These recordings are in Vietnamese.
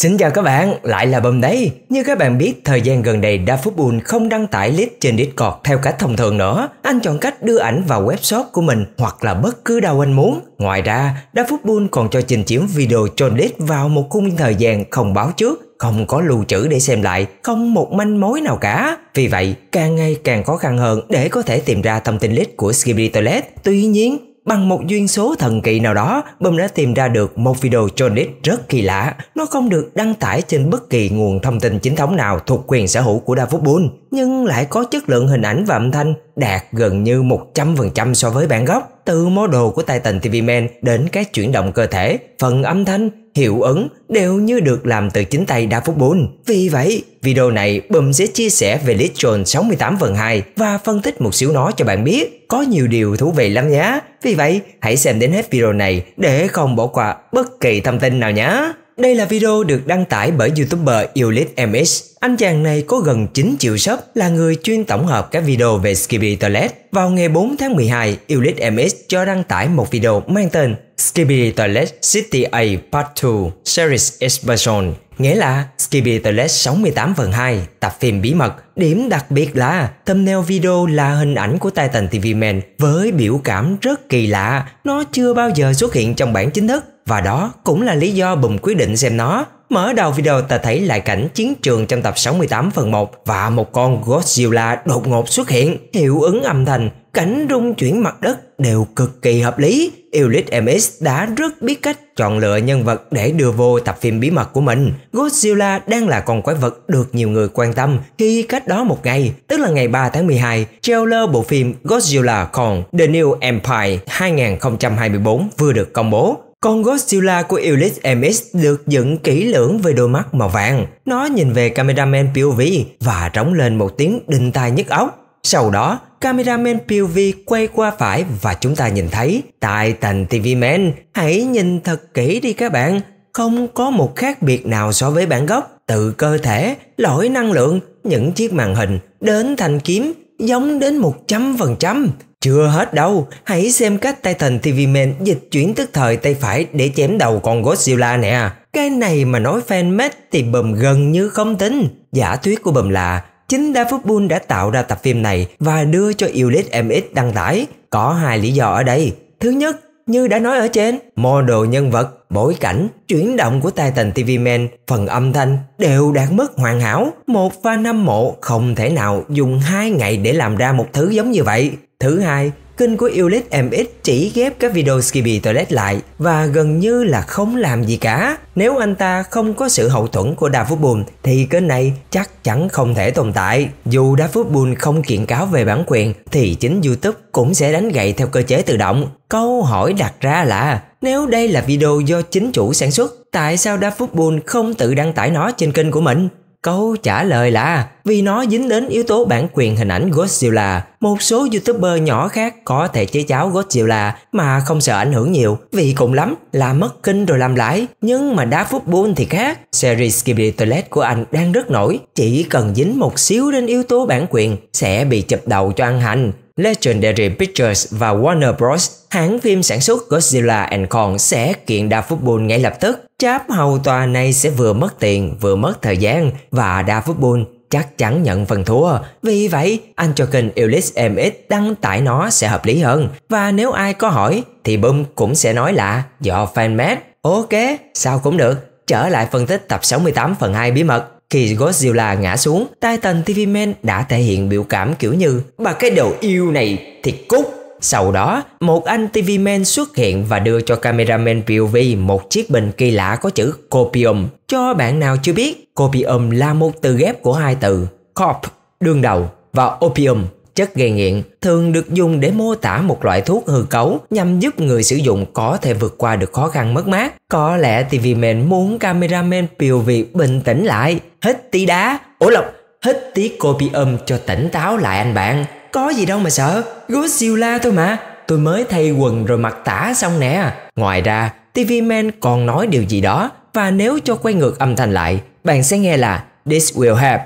Xin chào các bạn, lại là Bầm đây. Như các bạn biết, thời gian gần đây DaFootball không đăng tải clip trên Discord theo cách thông thường nữa. Anh chọn cách đưa ảnh vào webshop của mình hoặc là bất cứ đâu anh muốn. Ngoài ra, DaFootball còn cho trình chiếu video cho clip vào một khung thời gian không báo trước không có lưu trữ để xem lại, không một manh mối nào cả. Vì vậy, càng ngày càng khó khăn hơn để có thể tìm ra thông tin list của Skibidi Toilet. Tuy nhiên, Bằng một duyên số thần kỳ nào đó, Bum đã tìm ra được một video Johnny rất kỳ lạ. Nó không được đăng tải trên bất kỳ nguồn thông tin chính thống nào thuộc quyền sở hữu của David Boone nhưng lại có chất lượng hình ảnh và âm thanh đạt gần như 100% so với bản gốc. Từ mô đồ của Titan TV Man đến các chuyển động cơ thể, phần âm thanh, hiệu ứng đều như được làm từ chính tay đa phúc bốn. Vì vậy, video này Bùm sẽ chia sẻ về Litron 68 phần 2 và phân tích một xíu nó cho bạn biết. Có nhiều điều thú vị lắm nhé. Vì vậy, hãy xem đến hết video này để không bỏ qua bất kỳ thông tin nào nhé. Đây là video được đăng tải bởi youtuber Ulit MX. Anh chàng này có gần 9 triệu sub, là người chuyên tổng hợp các video về Skippy Toilet. Vào ngày 4 tháng 12, Ulit MX cho đăng tải một video mang tên Skippy Toilet City A Part 2 Series Expansion, nghĩa là Skippy Toilet 68 phần 2, tập phim bí mật. Điểm đặc biệt là thumbnail video là hình ảnh của Titan TV Man với biểu cảm rất kỳ lạ, nó chưa bao giờ xuất hiện trong bản chính thức. Và đó cũng là lý do Bùm quyết định xem nó. Mở đầu video ta thấy lại cảnh chiến trường trong tập 68 phần 1 và một con Godzilla đột ngột xuất hiện, hiệu ứng âm thanh, cảnh rung chuyển mặt đất đều cực kỳ hợp lý. Elite MX đã rất biết cách chọn lựa nhân vật để đưa vô tập phim bí mật của mình. Godzilla đang là con quái vật được nhiều người quan tâm khi cách đó một ngày, tức là ngày 3 tháng 12, trailer bộ phim Godzilla Kong The New Empire 2024 vừa được công bố. Con Godzilla của Ulysses MX được dựng kỹ lưỡng với đôi mắt màu vàng. Nó nhìn về cameraman POV và trống lên một tiếng đinh tai nhức óc. Sau đó, cameraman POV quay qua phải và chúng ta nhìn thấy Titan TV Man. Hãy nhìn thật kỹ đi các bạn. Không có một khác biệt nào so với bản gốc. Từ cơ thể, lỗi năng lượng, những chiếc màn hình, đến thanh kiếm, giống đến 100%. Chưa hết đâu, hãy xem cách Titan TV Man dịch chuyển tức thời tay phải để chém đầu con Godzilla nè. Cái này mà nói fan-made thì bầm gần như không tính. Giả thuyết của bầm là chính David Boone đã tạo ra tập phim này và đưa cho Ulysses MX đăng tải. Có hai lý do ở đây. Thứ nhất, như đã nói ở trên, model nhân vật, bối cảnh, chuyển động của Titan TV Man, phần âm thanh đều đạt mức hoàn hảo. Một fan hâm mộ không thể nào dùng hai ngày để làm ra một thứ giống như vậy. Thứ hai, Kênh của Ulit MX chỉ ghép các video Skippy Toilet lại và gần như là không làm gì cả. Nếu anh ta không có sự hậu thuẫn của Đa Phúc Bùn thì kênh này chắc chắn không thể tồn tại. Dù Đa Phúc Bùn không kiện cáo về bản quyền thì chính YouTube cũng sẽ đánh gậy theo cơ chế tự động. Câu hỏi đặt ra là nếu đây là video do chính chủ sản xuất, tại sao đa phúc DaFootball không tự đăng tải nó trên kênh của mình? Câu trả lời là vì nó dính đến yếu tố bản quyền hình ảnh Godzilla. Một số youtuber nhỏ khác có thể chế cháo Godzilla mà không sợ ảnh hưởng nhiều vì cùng lắm là mất kinh rồi làm lãi. Nhưng mà đá football thì khác. Series Ghibli Toilet của anh đang rất nổi. Chỉ cần dính một xíu đến yếu tố bản quyền sẽ bị chụp đầu cho ăn hành. Legendary Pictures và Warner Bros. Hãng phim sản xuất Godzilla and Kong sẽ kiện đa football ngay lập tức. Cháp hầu tòa này sẽ vừa mất tiền, vừa mất thời gian và đa football chắc chắn nhận phần thua. Vì vậy, anh cho kênh Elite MX đăng tải nó sẽ hợp lý hơn. Và nếu ai có hỏi, thì bum cũng sẽ nói là do fanmade. Ok, sao cũng được. Trở lại phân tích tập 68 phần 2 bí mật. Khi Godzilla ngã xuống, Titan TV Man đã thể hiện biểu cảm kiểu như Bà cái đầu yêu này thiệt cút sau đó, một anh TV man xuất hiện và đưa cho cameraman POV một chiếc bình kỳ lạ có chữ copium. Cho bạn nào chưa biết, copium là một từ ghép của hai từ cop, đương đầu, và opium, Chất gây nghiện thường được dùng để mô tả một loại thuốc hư cấu nhằm giúp người sử dụng có thể vượt qua được khó khăn mất mát. Có lẽ TV Man muốn cameraman Piều vị bình tĩnh lại, hít tí đá, ổ lộc, hít tí copium cho tỉnh táo lại anh bạn. Có gì đâu mà sợ, Godzilla thôi mà, tôi mới thay quần rồi mặc tả xong nè. Ngoài ra, TV Man còn nói điều gì đó và nếu cho quay ngược âm thanh lại, bạn sẽ nghe là This will help.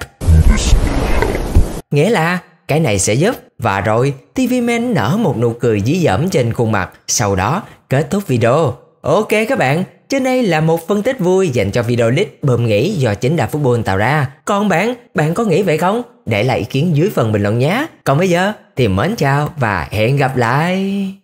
Nghĩa là cái này sẽ giúp. Và rồi, TV Man nở một nụ cười dí dẫm trên khuôn mặt, sau đó kết thúc video. Ok các bạn, trên đây là một phân tích vui dành cho video list bơm nghĩ do chính Đà Football tạo ra. Còn bạn, bạn có nghĩ vậy không? Để lại ý kiến dưới phần bình luận nhé. Còn bây giờ thì mến chào và hẹn gặp lại.